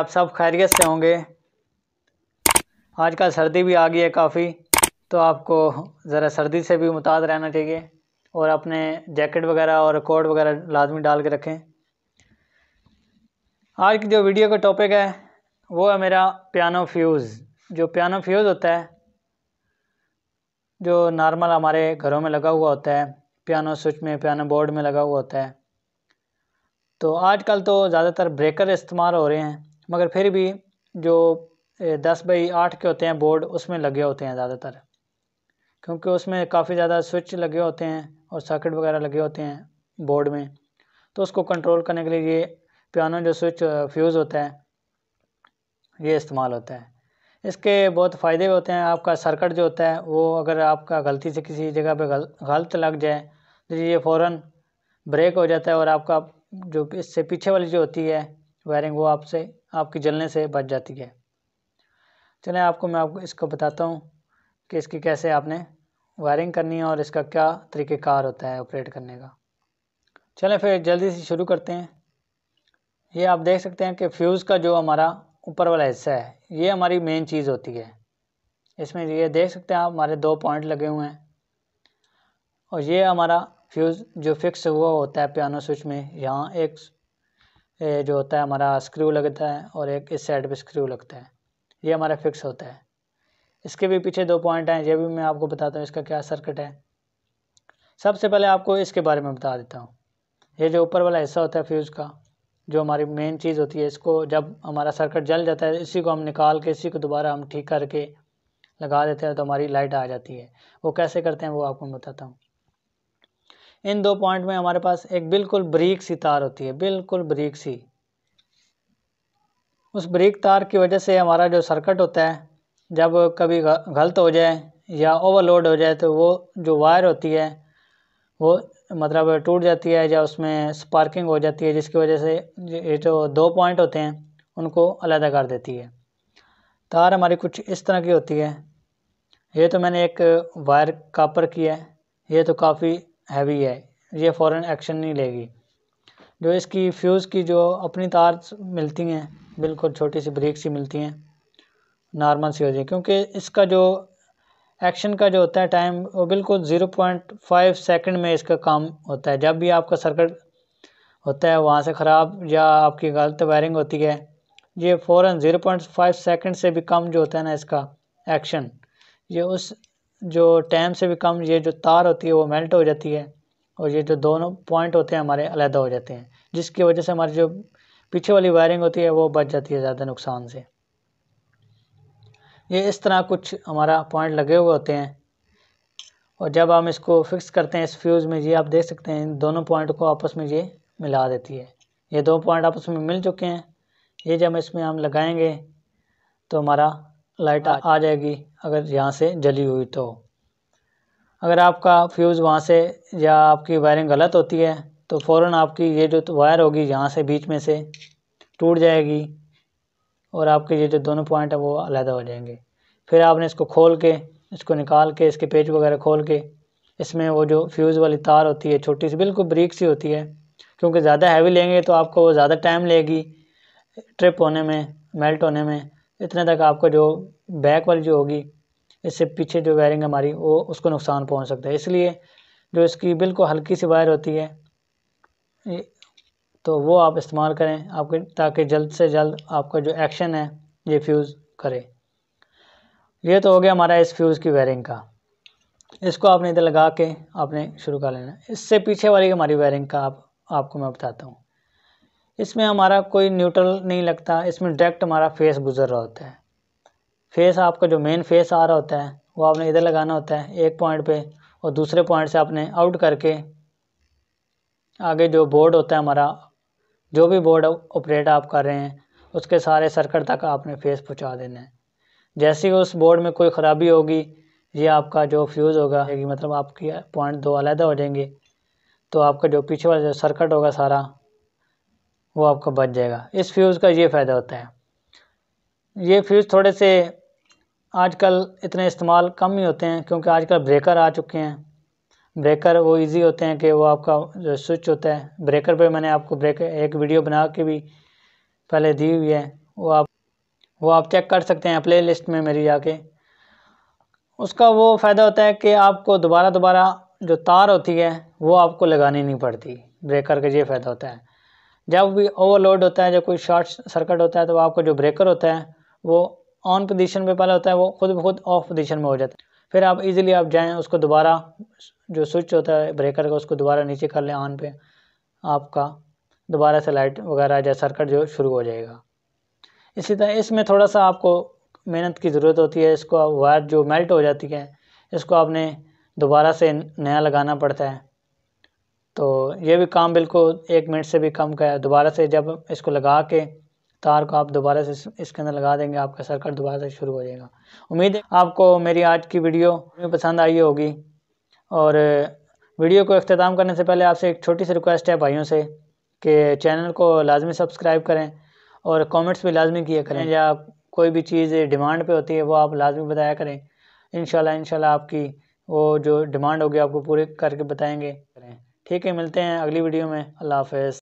आप सब खैरियत से होंगे आजकल सर्दी भी आ गई है काफ़ी तो आपको ज़रा सर्दी से भी मुताद रहना चाहिए और अपने जैकेट वगैरह और कोट वगैरह लाजमी डाल के रखें आज की जो वीडियो का टॉपिक है वो है मेरा पियानो फ्यूज़ जो पियानो फ्यूज़ होता है जो नॉर्मल हमारे घरों में लगा हुआ होता है पियानो स्विच में पियानो बोर्ड में लगा हुआ होता है तो आजकल तो ज़्यादातर ब्रेकर इस्तेमाल हो रहे हैं मगर फिर भी जो दस बाई आठ के होते हैं बोर्ड उसमें लगे होते हैं ज़्यादातर क्योंकि उसमें काफ़ी ज़्यादा स्विच लगे होते हैं और सर्किट वगैरह लगे होते हैं बोर्ड में तो उसको कंट्रोल करने के लिए ये पियानो जो स्विच फ्यूज़ होता है ये इस्तेमाल होता है इसके बहुत फ़ायदे भी होते हैं आपका सर्किट जो होता है वो अगर आपका गलती से किसी जगह पे गल, गलत लग जाए तो ये फ़ौर ब्रेक हो जाता है और आपका जो इससे पीछे वाली जो होती है वायरिंग वो आपसे आपके जलने से बच जाती है चलें आपको मैं आपको इसको बताता हूँ कि इसकी कैसे आपने वायरिंग करनी है और इसका क्या तरीक़ेकार होता है ऑपरेट करने का चलें फिर जल्दी से शुरू करते हैं ये आप देख सकते हैं कि फ्यूज़ का जो हमारा ऊपर वाला हिस्सा है ये हमारी मेन चीज़ होती है इसमें ये देख सकते हैं आप हमारे दो पॉइंट लगे हुए हैं और ये हमारा फ्यूज़ जो फिक्स हुआ होता है पियानो स्विच में यहाँ एक ये जो होता है हमारा स्क्रू लगता है और एक इस साइड पे स्क्रू लगता है ये हमारा फिक्स होता है इसके भी पीछे दो पॉइंट हैं ये भी मैं आपको बताता हूँ इसका क्या सर्किट है सबसे पहले आपको इसके बारे में बता देता हूँ ये जो ऊपर वाला हिस्सा होता है फ्यूज़ का जो हमारी मेन चीज़ होती है इसको जब हमारा सर्किट जल जाता है इसी को हम निकाल के इसी को दोबारा हम ठीक करके लगा देते हैं तो हमारी लाइट आ जाती है वो कैसे करते हैं वो आपको बताता हूँ इन दो पॉइंट में हमारे पास एक बिल्कुल ब्रीक सी तार होती है बिल्कुल ब्रीक सी उस ब्रीक तार की वजह से हमारा जो सर्किट होता है जब कभी गलत हो जाए या ओवरलोड हो जाए तो वो जो वायर होती है वो मतलब टूट जाती है या उसमें स्पार्किंग हो जाती है जिसकी वजह से ये जो दो पॉइंट होते हैं उनको अलहदा कर देती है तार हमारी कुछ इस तरह की होती है ये तो मैंने एक वायर कापर की है ये तो काफ़ी हैवी है ये फ़ौरन एक्शन नहीं लेगी जो इसकी फ्यूज़ की जो अपनी तार मिलती हैं बिल्कुल छोटी सी ब्रेक सी मिलती हैं नॉर्मल सी होती है क्योंकि इसका जो एक्शन का जो होता है टाइम वो बिल्कुल ज़ीरो पॉइंट फाइव सेकेंड में इसका काम होता है जब भी आपका सर्किट होता है वहाँ से ख़राब या आपकी गलत वायरिंग होती है ये फ़ौर ज़ीरो पॉइंट फाइव सेकेंड से भी कम जो होता है ना इसका एक्शन ये उस जो टाइम से भी कम ये जो तार होती है वो मेल्ट हो जाती है और ये जो दोनों पॉइंट होते हैं हमारे अलहदा हो जाते हैं जिसकी वजह से हमारी जो पीछे वाली वायरिंग होती है वो बच जाती है ज़्यादा नुकसान से ये इस तरह कुछ हमारा पॉइंट लगे हुए होते हैं और जब हम इसको फिक्स करते हैं इस फ्यूज़ में ये आप देख सकते हैं इन दोनों पॉइंट को आपस में ये मिला देती है ये दो पॉइंट आपस में मिल चुके हैं ये जब इसमें हम लगाएंगे तो हमारा लाइट हाँ। आ जाएगी अगर यहाँ से जली हुई तो अगर आपका फ्यूज़ वहाँ से या आपकी वायरिंग गलत होती है तो फ़ौर आपकी ये जो वायर तो होगी यहाँ से बीच में से टूट जाएगी और आपके ये जो दोनों पॉइंट है वो अलहदा हो जाएंगे फिर आपने इसको खोल के इसको निकाल के इसके पेज वगैरह खोल के इसमें वो जो फ्यूज़ वाली तार होती है छोटी सी बिल्कुल ब्रीक सी होती है क्योंकि ज़्यादा हैवी लेंगे तो आपको वो ज़्यादा टाइम लेगी ट्रिप होने में मेल्ट होने में इतने तक आपका जो बैक वाली जो होगी इससे पीछे जो वायरिंग हमारी वो उसको नुकसान पहुंच सकता है इसलिए जो इसकी बिल्कुल हल्की सी वायर होती है तो वो आप इस्तेमाल करें आपके ताकि जल्द से जल्द आपका जो एक्शन है ये फ्यूज़ करे ये तो हो गया हमारा इस फ्यूज़ की वायरिंग का इसको आपने इधर लगा के आपने शुरू कर लेना इससे पीछे वाली हमारी वायरिंग का आप आपको मैं बताता हूँ इसमें हमारा कोई न्यूट्रल नहीं लगता इसमें डायरेक्ट हमारा फेस गुजर रहा होता है फेस आपका जो मेन फेस आ रहा होता है वो आपने इधर लगाना होता है एक पॉइंट पे और दूसरे पॉइंट से आपने आउट करके आगे जो बोर्ड होता है हमारा जो भी बोर्ड ऑपरेट आप कर रहे हैं उसके सारे सर्कट तक आपने फेस पहुँचा देना है जैसे ही उस बोर्ड में कोई ख़राबी होगी ये आपका जो फ्यूज़ होगा मतलब आपकी पॉइंट दो अलहदा हो जाएंगे तो आपका जो पीछे वाला जो सर्कट होगा सारा वो आपका बच जाएगा इस फ्यूज़ का ये फ़ायदा होता है ये फ्यूज़ थोड़े से आजकल इतने इस्तेमाल कम ही होते हैं क्योंकि आजकल ब्रेकर आ चुके हैं ब्रेकर वो इजी होते हैं कि वो आपका जो स्विच होता है ब्रेकर पे मैंने आपको ब्रेकर एक वीडियो बना के भी पहले दी हुई है वो आप वो आप चेक कर सकते हैं प्ले लिस्ट में मेरी जाके उसका वो फ़ायदा होता है कि आपको दोबारा दोबारा जो तार होती है वो आपको लगानी नहीं पड़ती ब्रेकर का ये फ़ायदा होता है जब भी ओवरलोड होता है जब कोई शॉर्ट सर्किट होता है तो आपका जो ब्रेकर होता है वो ऑन पोजीशन पे पहले होता है वो खुद ब खुद ऑफ पोजीशन में हो जाता है फिर आप इजीली आप जाएं उसको दोबारा जो स्विच होता है ब्रेकर का उसको दोबारा नीचे कर लें ऑन पे आपका दोबारा से लाइट वगैरह या सर्किट जो शुरू हो जाएगा इसी तरह इसमें थोड़ा सा आपको मेहनत की ज़रूरत होती है इसको वायर जो मेल्ट हो जाती है इसको आपने दोबारा से नया लगाना पड़ता है तो ये भी काम बिल्कुल एक मिनट से भी कम का है दोबारा से जब इसको लगा के तार को आप दोबारा से इसके अंदर लगा देंगे आपका सर्कट दोबारा से शुरू हो जाएगा उम्मीद है आपको मेरी आज की वीडियो पसंद आई होगी और वीडियो को अख्ताम करने से पहले आपसे एक छोटी सी रिक्वेस्ट है भाइयों से कि चैनल को लाजमी सब्सक्राइब करें और कमेंट्स भी लाजमी किया करें या कोई भी चीज़ डिमांड पे होती है वो आप लाजमी बताया करें इन शाला आपकी वो जो डिमांड होगी आपको पूरी करके बताएँगे ठीक है मिलते हैं अगली वीडियो में अल्लाह हाफ